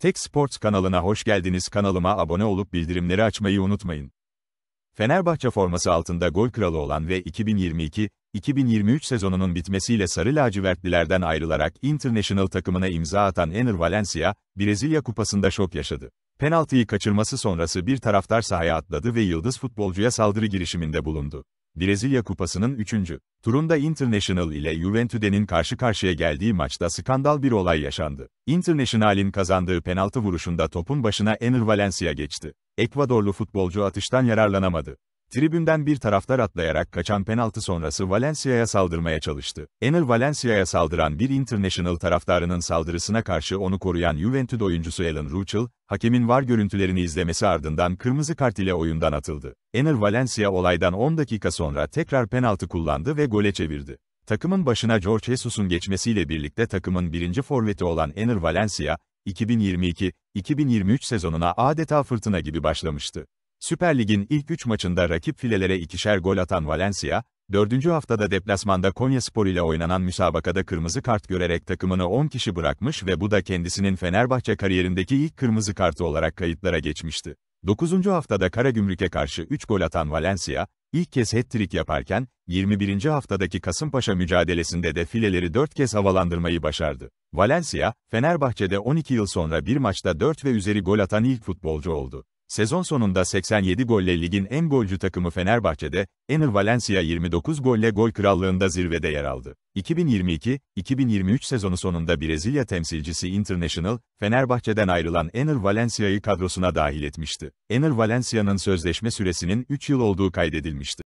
Tek Sports kanalına hoş geldiniz. Kanalıma abone olup bildirimleri açmayı unutmayın. Fenerbahçe forması altında gol kralı olan ve 2022-2023 sezonunun bitmesiyle sarı lacivertlilerden ayrılarak International takımına imza atan Ener Valencia, Brezilya Kupası'nda şok yaşadı. Penaltıyı kaçırması sonrası bir taraftar sahaya atladı ve yıldız futbolcuya saldırı girişiminde bulundu. Brezilya Kupası'nın 3. turunda International ile Juventude'nin karşı karşıya geldiği maçta skandal bir olay yaşandı. International'in kazandığı penaltı vuruşunda topun başına Enner Valencia geçti. Ekvadorlu futbolcu atıştan yararlanamadı. Tribünden bir taraftar atlayarak kaçan penaltı sonrası Valencia'ya saldırmaya çalıştı. Enel Valencia'ya saldıran bir International taraftarının saldırısına karşı onu koruyan Juventus oyuncusu Alan Ruchel, hakemin var görüntülerini izlemesi ardından kırmızı kart ile oyundan atıldı. Enel Valencia olaydan 10 dakika sonra tekrar penaltı kullandı ve gole çevirdi. Takımın başına George Jesus'un geçmesiyle birlikte takımın birinci forveti olan Enner Valencia, 2022-2023 sezonuna adeta fırtına gibi başlamıştı. Süper Lig'in ilk 3 maçında rakip filelere ikişer gol atan Valencia, 4. haftada deplasmanda Konya Spor ile oynanan müsabakada kırmızı kart görerek takımını 10 kişi bırakmış ve bu da kendisinin Fenerbahçe kariyerindeki ilk kırmızı kartı olarak kayıtlara geçmişti. 9. haftada Karagümrük'e karşı 3 gol atan Valencia, ilk kez hat-trick yaparken, 21. haftadaki Kasımpaşa mücadelesinde de fileleri 4 kez havalandırmayı başardı. Valencia, Fenerbahçe'de 12 yıl sonra bir maçta 4 ve üzeri gol atan ilk futbolcu oldu. Sezon sonunda 87 golle ligin en golcü takımı Fenerbahçe'de, Enner Valencia 29 golle gol krallığında zirvede yer aldı. 2022-2023 sezonu sonunda Brezilya temsilcisi International, Fenerbahçe'den ayrılan Enner Valencia'yı kadrosuna dahil etmişti. Enner Valencia'nın sözleşme süresinin 3 yıl olduğu kaydedilmişti.